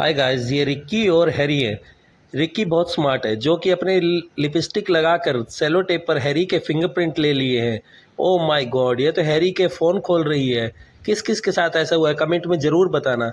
हाय guys ये Ricky और Harry है रिक्की बहुत स्मार्ट है जो कि अपने लिपस्टिक लगाकर सेलो टेप पर हैरी के फिंगरप्रिंट ले लिए हैं ओ माय गॉड ये तो हैरी के फ़ोन खोल रही है किस किस के साथ ऐसा हुआ है कमेंट में ज़रूर बताना